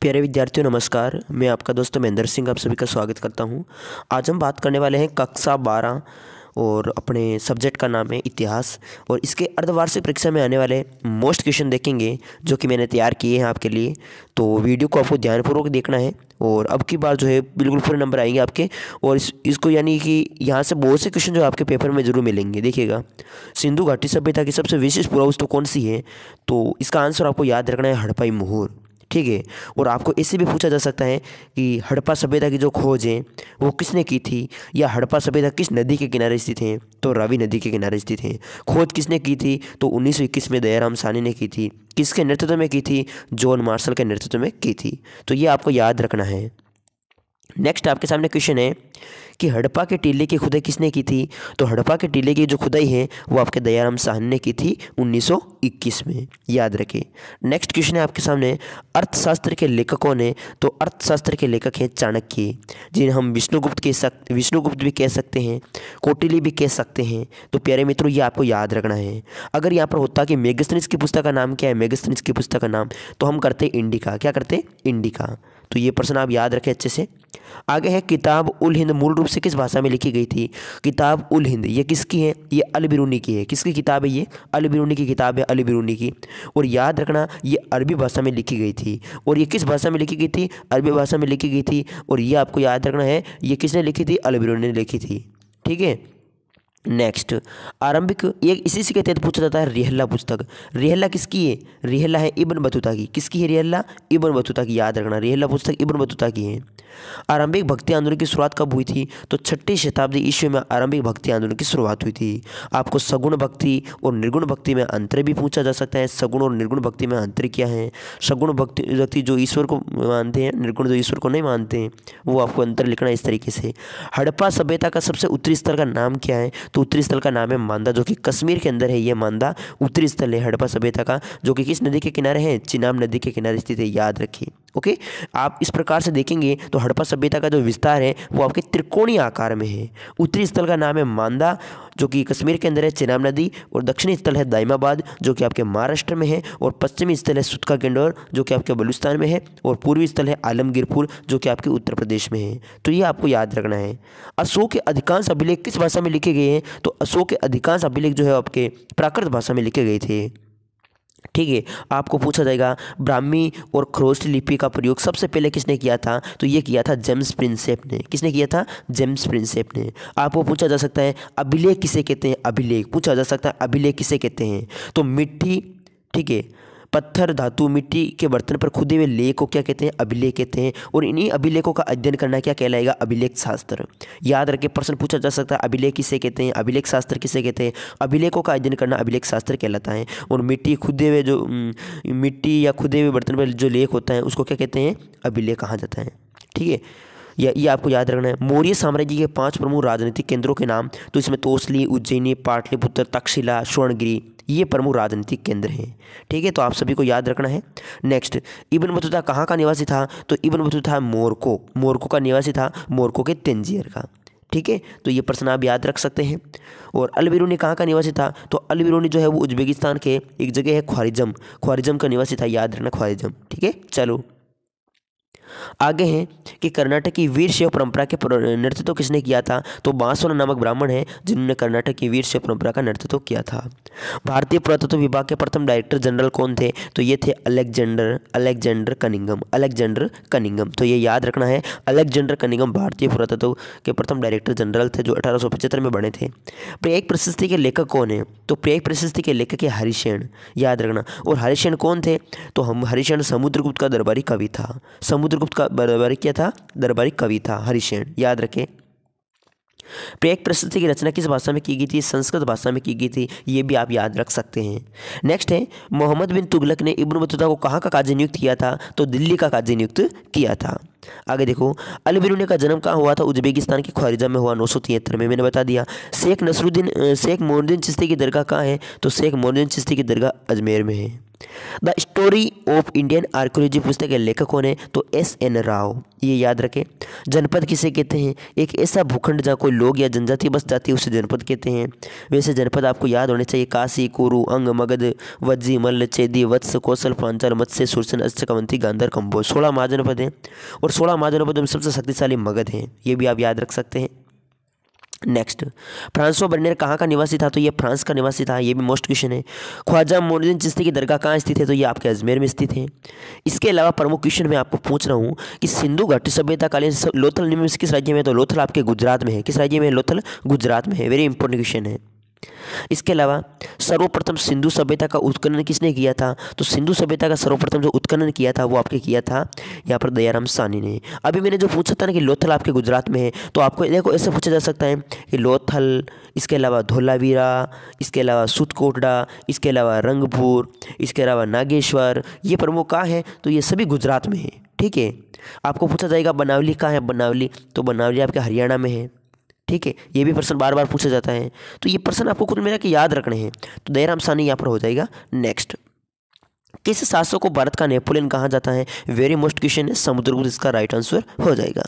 प्यारे विद्यार्थियों नमस्कार मैं आपका दोस्त महेंद्र सिंह आप सभी का स्वागत करता हूं आज हम बात करने वाले हैं कक्षा बारह और अपने सब्जेक्ट का नाम है इतिहास और इसके अर्धवार्षिक परीक्षा में आने वाले मोस्ट क्वेश्चन देखेंगे जो कि मैंने तैयार किए हैं आपके लिए तो वीडियो को आपको ध्यानपूर्वक देखना है और अब की बार जो है बिल्कुल पूरे नंबर आएंगे आपके और इस इसको यानी कि यहाँ से बहुत से क्वेश्चन जो आपके पेपर में ज़रूर मिलेंगे देखिएगा सिंधु घाटी सभ्यता की सबसे विशिष्ट पुरावस्तु तो कौन सी है तो इसका आंसर आपको याद रखना है हड़पाई मुहूर्त ठीक है और आपको इससे भी पूछा जा सकता है कि हड़प्पा सभ्यता की जो खोज है वो किसने की थी या हड़प्पा सभ्यता किस नदी के किनारे स्थित है तो रवि नदी के किनारे स्थित है खोज किसने की थी तो उन्नीस में दयाराम सानी ने की थी किसके नेतृत्व में की थी जॉन मार्शल के नेतृत्व में की थी तो ये आपको याद रखना है नेक्स्ट आपके सामने क्वेश्चन है कि हड़प्पा के टीले की खुदाई किसने की थी तो हड़प्पा के टीले की जो खुदाई है वो आपके दयाराम साहन ने की थी 1921 में याद रखें नेक्स्ट क्वेश्चन है आपके सामने अर्थशास्त्र के लेखकों ने तो अर्थशास्त्र के लेखक हैं चाणक्य जिन्हें हम विष्णुगुप्त के सक विष्णुगुप्त भी कह सकते हैं कोटिली भी कह सकते हैं तो प्यारे मित्रों ये आपको याद रखना है अगर यहाँ पर होता कि मेगस्थनिस की पुस्तक का नाम क्या है मेगस्थनिस की पुस्तक का नाम तो हम करते इंडिका क्या करते इंडिका तो ये प्रश्न आप याद रखें अच्छे से आगे है किताब उल हिंद मूल रूप से किस भाषा में लिखी गई थी किताब उल हिंद ये किसकी है ये अल बिरूनी की है किसकी किताब है ये अल बिरूनी की किताब है अल बिरूनी की और याद रखना ये अरबी भाषा में लिखी गई थी और ये किस भाषा में लिखी गई थी अरबी भाषा में लिखी गई थी और ये आपको याद रखना है ये किसने लिखी थी अल बिरूनी ने लिखी थी ठीक है नेक्स्ट आरंभिक ये इसी से के तहत तो पूछा जाता है रिहल्ला पुस्तक रिहल्ला किसकी है रिहला है इबन बतूता की किसकी है रिहल्ला इबन बतूता की याद रखना रिहला पुस्तक इबन बतूता की है आरंभिक भक्ति आंदोलन की शुरुआत कब हुई थी तो छठी शताब्दी ईस्वी में आरंभिक भक्ति आंदोलन की शुरुआत हुई थी आपको सगुण भक्ति और निर्गुण भक्ति में अंतर भी पूछा जा सकता है सगुण और निर्गुण भक्ति में अंतर क्या है सगुण भक्ति व्यक्ति जो ईश्वर को मानते हैं निर्गुण जो ईश्वर को नहीं मानते हैं वो आपको अंतर लिखना इस तरीके से हड़प्पा सभ्यता का सबसे उत्तरी स्तर का नाम क्या है तो उत्तरी स्थल का नाम है मांदा जो कि कश्मीर के अंदर है ये मांदा उत्तरी स्थल है हड़प्पा सभ्यता का जो कि किस नदी के किनारे है चिनाब नदी के किनारे स्थित है याद रखिए ओके आप इस प्रकार से देखेंगे तो हड़प्पा सभ्यता का जो विस्तार है वो आपके त्रिकोणीय आकार में है उत्तरी स्थल का नाम है मांदा जो कि कश्मीर के अंदर है चेनाब नदी और दक्षिणी स्थल है दाइमाबाद जो कि आपके महाराष्ट्र में है और पश्चिमी स्थल है सुतका केंडोर जो कि आपके बलुस्तान में है और पूर्वी स्थल है आलमगीरपुर जो कि आपके उत्तर प्रदेश में है तो ये आपको याद रखना है अशोक के अधिकांश अभिलेख किस भाषा में लिखे गए हैं तो अशोक के अधिकांश अभिलेख जो है आपके प्राकृत भाषा में लिखे गए थे ठीक है आपको पूछा जाएगा ब्राह्मी और खरोष्ट लिपि का प्रयोग सबसे पहले किसने किया था तो ये किया था जेम्स प्रिंसेप ने किसने किया था जेम्स प्रिंसेप ने आपको पूछा जा सकता है अभिलेख किसे कहते हैं अभिलेख पूछा जा सकता है अभिलेख किसे कहते हैं तो मिट्टी ठीक है पत्थर धातु मिट्टी के बर्तन पर खुदे हुए लेख को क्या कहते हैं अभिलेख कहते हैं और इन्हीं अभिलेखों का अध्ययन करना क्या कहलाएगा अभिलेख शास्त्र याद रखे प्रश्न पूछा जा सकता है अभिलेख किसे कहते हैं अभिलेख शास्त्र किसे कहते हैं अभिलेखों का अध्ययन करना अभिलेख शास्त्र कहलाता है और मिट्टी खुदे हुए जो मिट्टी या खुदे हुए बर्तन पर जो लेख होता है उसको क्या कहते हैं अभिलेख कहा जाता है ठीक है या ये आपको याद रखना है मौर्य साम्राज्य के पांच प्रमुख राजनीतिक केंद्रों के नाम तो इसमें तोसली उज्जैनी पाटलिपुत्र तक्षशिला स्वर्णगिरी ये प्रमुख राजनीतिक केंद्र हैं ठीक है तो आप सभी को याद रखना है नेक्स्ट इबन बतूता कहाँ का निवासी था तो इबन बतूता मोरको मोरको का निवासी था मोरको के तेंजियर का ठीक है तो ये प्रश्न आप याद रख सकते हैं और अलबिरूनी कहाँ का निवासी था तो अलबिरूनी जो है वो उज्बेकिस्तान के एक जगह है ख्वारिजम ख्वारिजम का निवासी था याद रखना ख्वारिजम ठीक है चलो आगे हैं कि कर्नाटक की वीर शिव परंपरा के नेतृत्व तो किसने किया था तो बांसवाना नामक ब्राह्मण है जिन्होंने कर्नाटक की वीर शिव परंपरा का नेतृत्व तो किया था भारतीय पुरातत्व विभाग के प्रथम डायरेक्टर जनरल कौन थे तो ये थे Alexander Alexander Cunningham Alexander Cunningham तो ये याद रखना है अलेक्जेंडर कनिंगम भारतीय पुरातत्व के प्रथम डायरेक्टर जनरल थे जो अठारह में बने थे प्रेक प्रशस्ति के लेखक कौन है तो प्रेक प्रशस्ति के लेखक है हरिशैन याद रखना और हरिशैन कौन थे तो हम हरिशैन समुद्रगुप्त का दरबारी कवि था समुद्र चित्रगुप्त का दरबारी क्या था दरबारी कवि था हरिशेण याद रखें प्रेक प्रस्तुति की रचना किस भाषा में की गई थी संस्कृत भाषा में की गई थी ये भी आप याद रख सकते हैं नेक्स्ट है मोहम्मद बिन तुगलक ने इब्न बतूता को कहाँ का काजी नियुक्त किया था तो दिल्ली का काजी नियुक्त किया था आगे देखो अलबिरुने का जन्म कहाँ हुआ था उज्बेकिस्तान के ख्वारिजा में हुआ नौ में मैंने बता दिया शेख नसरुद्दीन शेख मोहनुद्दीन चिश्ती की दरगाह कहाँ है तो शेख मोहनुद्दीन चिश्ती की दरगाह अजमेर में है the story of Indian archaeology पुस्तक के लेखक कौन है तो एस एन राव ये याद रखें जनपद किसे कहते हैं एक ऐसा भूखंड जहाँ कोई लोग या जनजाति बस जाती है उसे जनपद कहते हैं वैसे जनपद आपको याद होने चाहिए काशी कुरु अंग मगध वज्जी मल्ल चेदी वत्स कौशल पांचाल मत्स्य सुरसन अष्टकवंती गांधर कम्बो सोलह महाजनपद हैं और सोलह महाजनपद में सबसे शक्तिशाली मगध हैं ये भी आप याद रख सकते हैं नेक्स्ट फ्रांसो बर्नियर कहाँ का निवासी था तो ये फ्रांस का निवासी था ये भी मोस्ट क्वेश्चन है ख्वाजा मोनुद्दीन चिश्ती की दरगाह कहाँ स्थित है तो ये आपके अजमेर में स्थित है इसके अलावा प्रमुख क्वेश्चन मैं आपको पूछ रहा हूँ कि सिंधु घाटी सभ्यता कालीन लोथल निम्न किस राज्य में तो लोथल आपके गुजरात में है किस राज्य में लोथल गुजरात में है वेरी इंपॉर्टेंट क्वेश्चन है इसके अलावा सर्वप्रथम सिंधु सभ्यता का उत्खनन किसने किया था तो सिंधु सभ्यता का सर्वप्रथम जो उत्खनन किया था वो आपके किया था यहाँ पर दयाराम सानी ने अभी मैंने जो पूछा था ना कि लोथल आपके गुजरात में है तो आपको देखो ऐसे पूछा जा सकता है कि लोथल इसके अलावा धोलावीरा इसके अलावा सुतकोटड़ा इसके अलावा रंगपुर इसके अलावा नागेश्वर ये प्रमुख कहाँ है तो ये सभी गुजरात में है ठीक है आपको पूछा जाएगा बनावली कहाँ है बनावली तो बनावली आपके हरियाणा में है ठीक है ये भी प्रश्न बार बार पूछा जाता है तो ये प्रश्न आपको कुल मिला के याद रखने हैं तो दयाराम सानी यहाँ पर हो जाएगा नेक्स्ट किस शासक को भारत का नेपोलियन कहा जाता है वेरी मोस्ट क्वेश्चन है समुद्रगुप्त इसका राइट आंसर हो जाएगा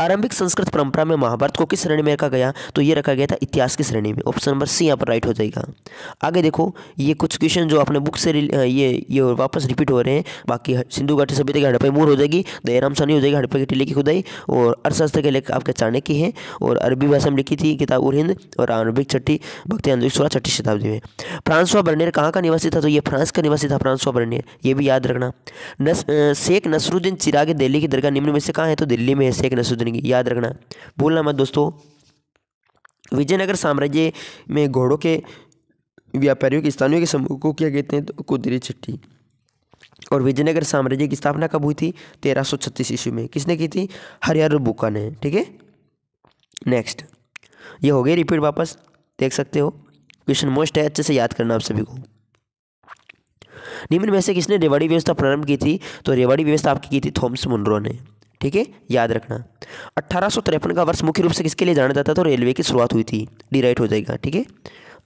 आरंभिक संस्कृत परंपरा में महाभारत को किस श्रेणी में रखा गया तो ये रखा गया था इतिहास की श्रेणी में ऑप्शन नंबर सी यहाँ पर राइट हो जाएगा आगे देखो ये कुछ क्वेश्चन जो अपने बुक से ये ये वापस रिपीट हो रहे हैं बाकी सिंधु घाटी सभ्यता की हड़पे मूर हो जाएगी दयाराम सानी हो जाएगी हड़पे की टिले की खुदाई और अर्थशास्त्र के लेख आपके चाणक्य है और अरबी भाषा में लिखी थी किताब उर हिंद और आरंभिक छठी भक्ति सोलह छठी शताब्दी में फ्रांसवा बर्नियर कहाँ का निवासी था तो ये फ्रांस का निवासी था फ्रांसवा बर्नियर ये भी याद रखना शेख नसरुद्दीन चिरागे दिल्ली की दरगाह निम्न में से कहाँ है तो दिल्ली में है शेख नसरुद्दीन बनेंगे याद रखना भूलना मत दोस्तों विजयनगर साम्राज्य में घोड़ों के व्यापारियों के स्थानीय के समूह को क्या कहते हैं तो कुदरी छट्टी और विजयनगर साम्राज्य की स्थापना कब हुई थी तेरह सौ छत्तीस ईस्वी में किसने की थी हरिहर बुका ने ठीक है नेक्स्ट ये हो गए रिपीट वापस देख सकते हो क्वेश्चन मोस्ट है अच्छे से याद करना आप सभी को निम्न में से किसने रेवाड़ी व्यवस्था प्रारंभ की थी तो रेवाड़ी व्यवस्था आपकी की थी थॉम्स मुनरो ने ठीक है याद रखना अट्ठारह का वर्ष मुख्य रूप से किसके लिए जाना जाता था तो रेलवे की शुरुआत हुई थी डिराइट हो जाएगा ठीक है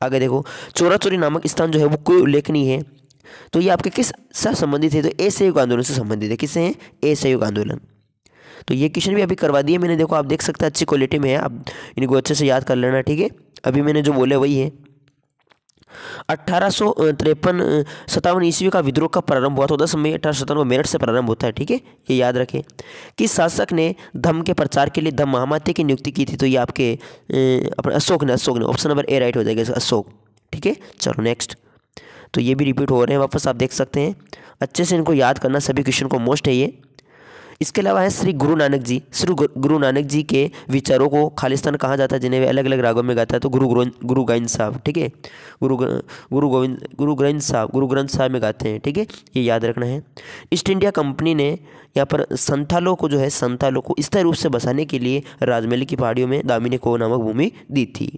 आगे देखो चोरा चोरी नामक स्थान जो है वो कोई उल्लेखनीय है तो ये आपके किस से संबंधित है तो ए सहयोग आंदोलन से संबंधित है किससे हैं सहयोग आंदोलन तो ये क्वेश्चन भी अभी करवा दिया मैंने देखो आप देख सकते हैं अच्छी क्वालिटी में है आप इनको अच्छे से याद कर लेना ठीक है अभी मैंने जो बोले वही है अट्ठारह सौ तिरपन ईस्वी का विद्रोह का प्रारंभ हुआ तो दस मई अठारह सत्तावन मेरठ से प्रारंभ होता है ठीक है ये याद रखें किस शासक ने धम के प्रचार के लिए धम महामाते की नियुक्ति की थी तो ये आपके अपने अशोक ने अशोक ने ऑप्शन नंबर ए राइट हो जाएगा अशोक ठीक है चलो नेक्स्ट तो ये भी रिपीट हो रहे हैं वापस आप देख सकते हैं अच्छे से इनको याद करना सभी क्वेश्चन को मोस्ट है ये इसके अलावा है श्री गुरु नानक जी श्री गुरु नानक जी के विचारों को खालिस्तान कहा जाता है जिन्हें वे अलग अलग रागों में गाता है तो गुरु गुरु गोविंद साहब ठीक है गुरु गुरु गोविंद गुरु ग्रंथ साहब गुरु ग्रंथ साहब में गाते हैं ठीक है ये याद रखना है ईस्ट इंडिया कंपनी ने यहाँ पर संथालों को जो है संथालों को स्थायी रूप से बसाने के लिए राजमहल की पहाड़ियों में दामिनी को नामक भूमि दी थी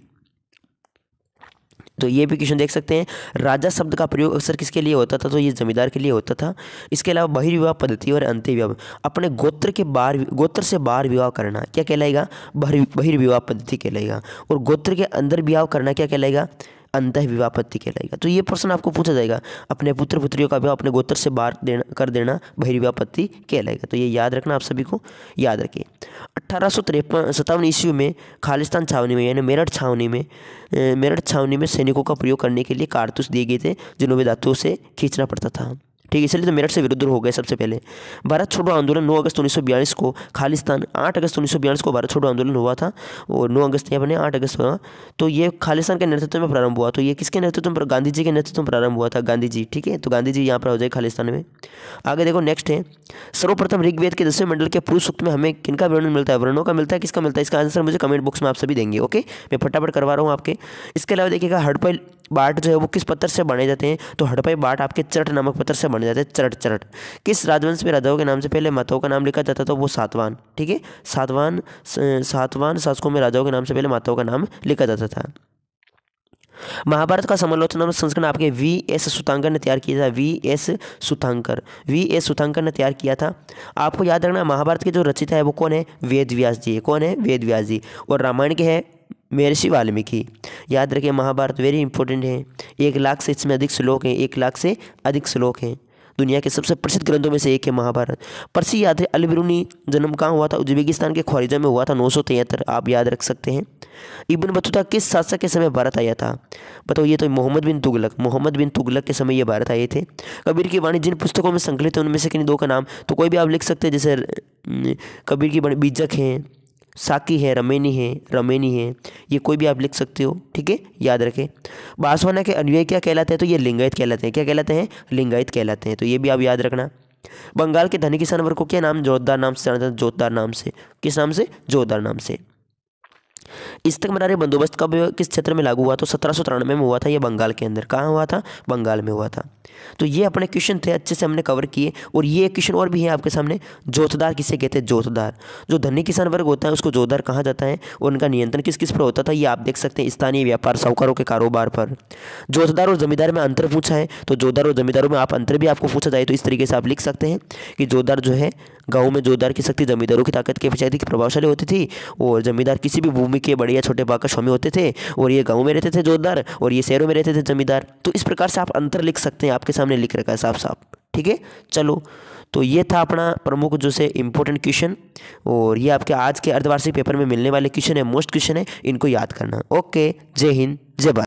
तो ये भी क्वेश्चन देख सकते हैं राजा शब्द का प्रयोग अक्सर किसके लिए होता था तो ये जमींदार के लिए होता था इसके अलावा बहिर्विवाह पद्धति और विवाह अपने गोत्र के बाहर गोत्र से बाहर विवाह करना क्या कहलाएगा बहिर्विवाह पद्धति कहलाएगा और गोत्र के अंदर विवाह करना क्या कहलाएगा अंत विवाह कहलाएगा तो ये प्रश्न आपको पूछा जाएगा अपने पुत्र पुत्रियों का विवाह अपने गोत्र से बाहर देना कर देना बहिर्विवाह पत्ति कहलाएगा तो ये याद रखना आप सभी को याद रखें अट्ठारह सौ तिरपन सत्तावन ईस्वी में खालिस्तान छावनी में यानी मेरठ छावनी में मेरठ छावनी में सैनिकों का प्रयोग करने के लिए कारतूस दिए गए थे जिन्होंने धातुओं से खींचना पड़ता था ठीक है इसलिए तो मेरठ से विरुद्ध हो गए सबसे पहले भारत छोड़ो आंदोलन 9 अगस्त 1942 को खालिस्तान 8 अगस्त 1942 को भारत छोड़ो आंदोलन हुआ था और 9 अगस्त यहाँ बने आठ अगस्त हुआ तो ये खालिस्तान के नेतृत्व में प्रारंभ हुआ तो ये किसके नेतृत्व पर गांधी जी के नेतृत्व में प्रारंभ हुआ था गांधी जी ठीक है तो गांधी जी यहाँ पर हो जाए खालिस्तान में आगे देखो नेक्स्ट है सर्वप्रथम ऋग्वेद के दसवें मंडल के पुरुष सूक्त में हमें किनका वर्णन मिलता है वर्णों का मिलता है किसका मिलता है इसका आंसर मुझे कमेंट बॉक्स में आप सभी देंगे ओके मैं फटाफट करवा रहा हूँ आपके इसके अलावा देखिएगा हड़पल बाट जो है वो किस पत्थर से बने जाते हैं तो हड़पाई बाट आपके चरट नामक पत्थर से बने जाते हैं चरट चरट किस राजवंश में राजाओं के नाम से पहले माताओं का नाम लिखा जाता था वो सातवान ठीक है सातवान सातवान शासकों में राजाओं के नाम से पहले माताओं का नाम लिखा जाता था महाभारत का समालोचना संस्करण आपके वी एस सुतांकर ने तैयार किया था V S Sukthankar V S Sukthankar ने तैयार किया था आपको याद रखना महाभारत के जो रचिता है वो कौन है वेद व्यास जी कौन है वेद व्यास जी और रामायण के है महर्षि वाल्मीकि याद रखें महाभारत वेरी इंपॉर्टेंट है एक लाख से इसमें अधिक श्लोक हैं एक लाख से अधिक श्लोक हैं दुनिया के सबसे प्रसिद्ध ग्रंथों में से एक है महाभारत परसी याद है अलबिरूनी जन्म कहाँ हुआ था उज्बेकिस्तान के ख्वारिजा में हुआ था नौ आप याद रख सकते हैं इबन बतूता किस शासक के समय भारत आया था बताओ ये तो मोहम्मद बिन तुगलक मोहम्मद बिन तुगलक के समय ये भारत आए थे कबीर की वाणी जिन पुस्तकों में संकलित है उनमें से किन दो का नाम तो कोई भी आप लिख सकते हैं जैसे कबीर की वाणी बीजक हैं साकी है रमेनी है रमेनी है ये कोई भी आप लिख सकते हो ठीक है याद रखें बासवाना के अन्वय क्या कहलाते हैं तो ये लिंगायत कहलाते हैं क्या कहलाते हैं लिंगायत कहलाते हैं तो ये भी आप याद रखना बंगाल के धनी किसान वर्ग को क्या नाम जोरदार नाम से जाना जाता है जोरदार नाम से किस नाम से जोरदार नाम से इस तक बंदोबस्त कब किस क्षेत्र में लागू हुआ तो सत्रह में हुआ था यह बंगाल के अंदर कहाँ हुआ था बंगाल में हुआ था तो ये अपने क्वेश्चन थे अच्छे से हमने कवर किए और ये क्वेश्चन और भी है आपके सामने जोतदार किसे कहते हैं जोतदार जो धनी किसान वर्ग होता है उसको जोतदार कहा जाता है और उनका नियंत्रण किस किस पर होता था ये आप देख सकते हैं स्थानीय व्यापार साहूकारों के कारोबार पर जोतदार और जमींदार में अंतर पूछा है तो जोतदार और जमींदारों में आप अंतर भी आपको पूछा जाए तो इस तरीके से आप लिख सकते हैं कि जोतदार जो है गाँव में जोतदार की शक्ति जमींदारों की ताकत के पिछाई की प्रभावशाली होती थी और जमींदार किसी भी भूमि भूमि के बड़े या छोटे भाग का स्वामी होते थे और ये गाँव में रहते थे जोरदार और ये शहरों में रहते थे जमींदार तो इस प्रकार से आप अंतर लिख सकते हैं आपके सामने लिख रखा है साफ साफ ठीक है चलो तो ये था अपना प्रमुख जो से इम्पोर्टेंट क्वेश्चन और ये आपके आज के अर्धवार्षिक पेपर में मिलने वाले क्वेश्चन है मोस्ट क्वेश्चन है इनको याद करना ओके जय हिंद जय भारत